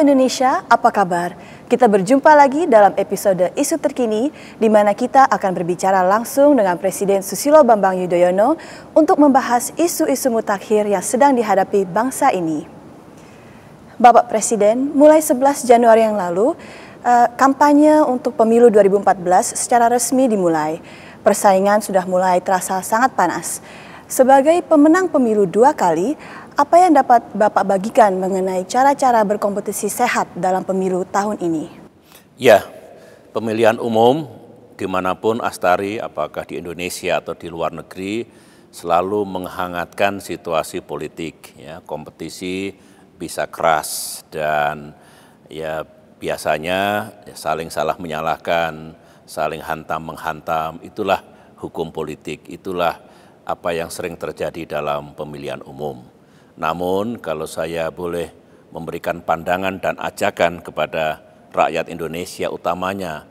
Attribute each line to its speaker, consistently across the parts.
Speaker 1: Indonesia, apa kabar? Kita berjumpa lagi dalam episode Isu Terkini, di mana kita akan berbicara langsung dengan Presiden Susilo Bambang Yudhoyono untuk membahas isu-isu mutakhir yang sedang dihadapi bangsa ini. Bapak Presiden, mulai 11 Januari yang lalu, eh, kampanye untuk pemilu 2014 secara resmi dimulai. Persaingan sudah mulai terasa sangat panas. Sebagai pemenang pemilu dua kali, apa yang dapat Bapak bagikan mengenai cara-cara berkompetisi sehat dalam pemilu tahun ini?
Speaker 2: Ya, pemilihan umum dimanapun Astari, apakah di Indonesia atau di luar negeri, selalu menghangatkan situasi politik. Ya, kompetisi bisa keras dan ya biasanya ya, saling salah menyalahkan, saling hantam menghantam. Itulah hukum politik, itulah apa yang sering terjadi dalam pemilihan umum. Namun kalau saya boleh memberikan pandangan dan ajakan kepada rakyat Indonesia utamanya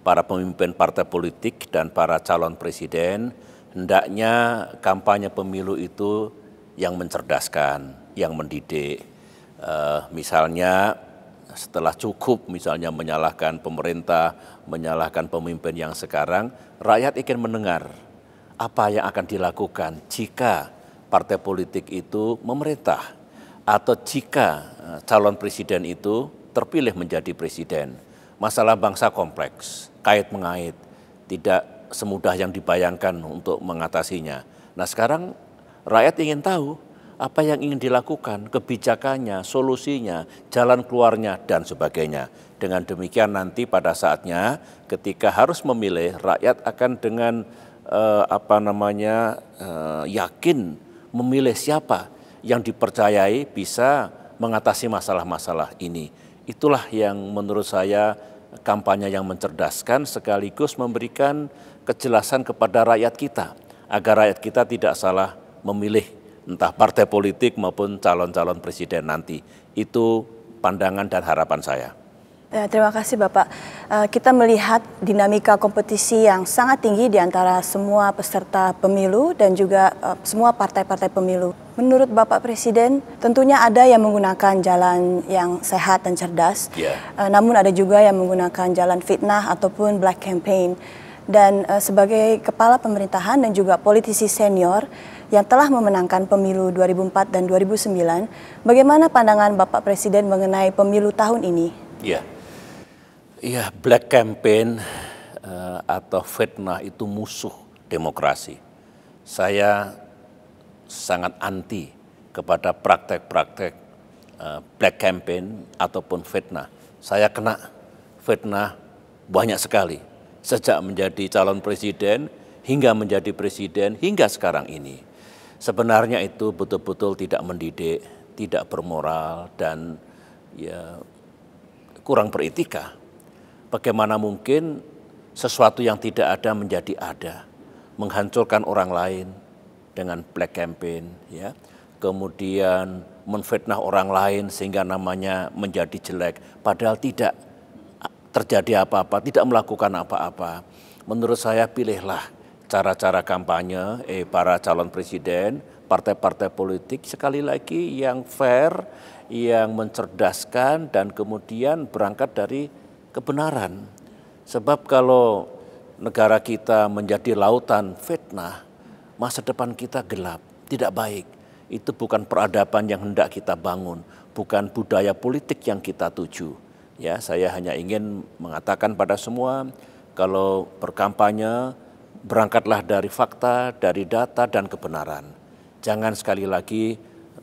Speaker 2: para pemimpin partai politik dan para calon presiden, hendaknya kampanye pemilu itu yang mencerdaskan, yang mendidik. Uh, misalnya setelah cukup misalnya menyalahkan pemerintah, menyalahkan pemimpin yang sekarang, rakyat ingin mendengar apa yang akan dilakukan jika partai politik itu memerintah atau jika e, calon presiden itu terpilih menjadi presiden. Masalah bangsa kompleks, kait mengait, tidak semudah yang dibayangkan untuk mengatasinya. Nah sekarang rakyat ingin tahu apa yang ingin dilakukan, kebijakannya, solusinya, jalan keluarnya, dan sebagainya. Dengan demikian nanti pada saatnya ketika harus memilih, rakyat akan dengan eh, apa namanya eh, yakin memilih siapa yang dipercayai bisa mengatasi masalah-masalah ini. Itulah yang menurut saya kampanye yang mencerdaskan sekaligus memberikan kejelasan kepada rakyat kita agar rakyat kita tidak salah memilih entah partai politik maupun calon-calon presiden nanti. Itu pandangan dan harapan saya.
Speaker 1: Ya, terima kasih Bapak. Eh, kita melihat dinamika kompetisi yang sangat tinggi di antara semua peserta pemilu dan juga eh, semua partai-partai pemilu. Menurut Bapak Presiden, tentunya ada yang menggunakan jalan yang sehat dan cerdas, yeah. Ya. namun ada juga yang menggunakan jalan fitnah ataupun black campaign. Dan eh, sebagai kepala pemerintahan dan juga politisi senior, yang telah memenangkan pemilu 2004 dan 2009. Bagaimana pandangan Bapak Presiden mengenai pemilu tahun ini?
Speaker 2: Ya, Iya, black campaign eh, atau fitnah itu musuh demokrasi. Saya sangat anti kepada praktek-praktek eh, black campaign ataupun fitnah. Saya kena fitnah banyak sekali sejak menjadi calon presiden hingga menjadi presiden hingga sekarang ini. Sebenarnya itu betul-betul tidak mendidik, tidak bermoral dan ya kurang beretika. Bagaimana mungkin sesuatu yang tidak ada menjadi ada, menghancurkan orang lain dengan black campaign, ya. Kemudian menfitnah orang lain sehingga namanya menjadi jelek, padahal tidak terjadi apa-apa, tidak melakukan apa-apa. Menurut saya pilihlah cara-cara kampanye eh para calon presiden, partai-partai politik sekali lagi yang fair, yang mencerdaskan dan kemudian berangkat dari kebenaran. Sebab kalau negara kita menjadi lautan fitnah, masa depan kita gelap, tidak baik. Itu bukan peradaban yang hendak kita bangun, bukan budaya politik yang kita tuju. Ya, saya hanya ingin mengatakan pada semua kalau berkampanye berangkatlah dari fakta, dari data dan kebenaran. Jangan sekali lagi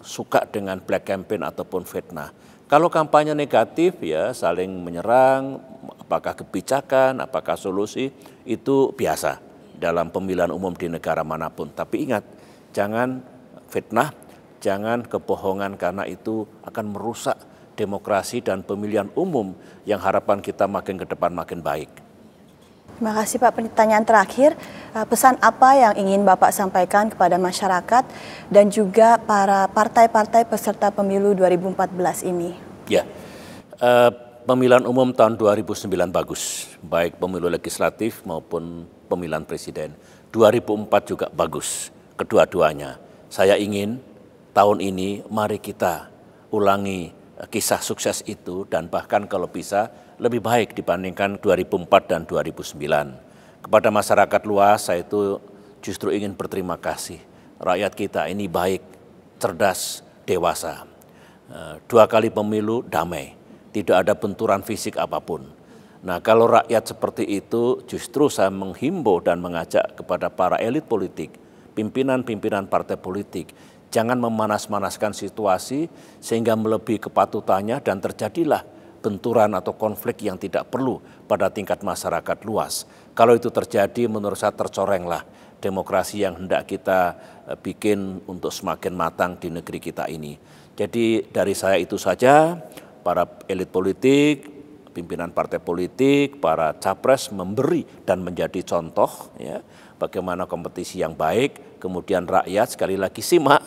Speaker 2: suka dengan black campaign ataupun fitnah. Kalau kampanye negatif ya saling menyerang, apakah kebijakan, apakah solusi itu biasa dalam pemilihan umum di negara manapun. Tapi ingat, jangan fitnah, jangan kebohongan karena itu akan merusak demokrasi dan pemilihan umum yang harapan kita makin ke depan makin baik.
Speaker 1: Terima kasih Pak. Pertanyaan terakhir, eh, pesan apa yang ingin Bapak sampaikan kepada masyarakat dan juga para partai-partai peserta pemilu 2014 ini?
Speaker 2: Ya, eh, pemilihan umum tahun 2009 bagus, baik pemilu legislatif maupun pemilihan presiden. 2004 juga bagus, kedua-duanya. Saya ingin tahun ini mari kita ulangi eh, kisah sukses itu dan bahkan kalau bisa lebih baik dibandingkan 2004 dan 2009. Kepada masyarakat luas saya itu justru ingin berterima kasih. Rakyat kita ini baik, cerdas, dewasa. Eh, dua kali pemilu damai tidak ada benturan fisik apapun. Nah, kalau rakyat seperti itu justru saya menghimbau dan mengajak kepada para elit politik, pimpinan-pimpinan partai politik, jangan memanas-manaskan situasi sehingga melebihi kepatutannya dan terjadilah benturan atau konflik yang tidak perlu pada tingkat masyarakat luas. Kalau itu terjadi menurut saya tercorenglah demokrasi yang hendak kita eh, bikin untuk semakin matang di negeri kita ini. Jadi dari saya itu saja para elit politik, pimpinan partai politik, para capres memberi dan menjadi contoh ya, bagaimana kompetisi yang baik, kemudian rakyat sekali lagi simak,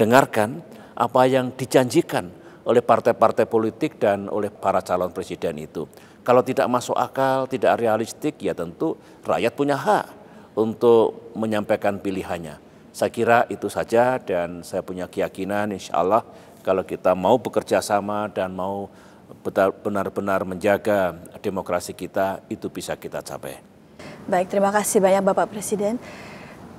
Speaker 2: dengarkan apa yang dijanjikan oleh partai-partai politik dan oleh para calon presiden itu. Kalau tidak masuk akal, tidak realistik, ya tentu rakyat punya hak untuk menyampaikan pilihannya. Saya kira itu saja dan saya punya keyakinan insya Allah kalau kita mau bekerja sama dan mau benar-benar menjaga demokrasi kita, itu bisa kita capai.
Speaker 1: Baik, terima kasih banyak Bapak Presiden.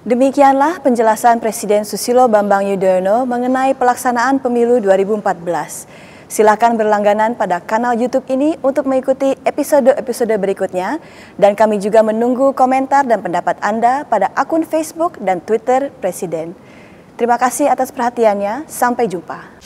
Speaker 1: Demikianlah penjelasan Presiden Susilo Bambang Yudhoyono mengenai pelaksanaan pemilu 2014. Silakan berlangganan pada kanal YouTube ini untuk mengikuti episode-episode berikutnya. Dan kami juga menunggu komentar dan pendapat Anda pada akun Facebook dan Twitter Presiden. Terima kasih atas perhatiannya. Sampai jumpa.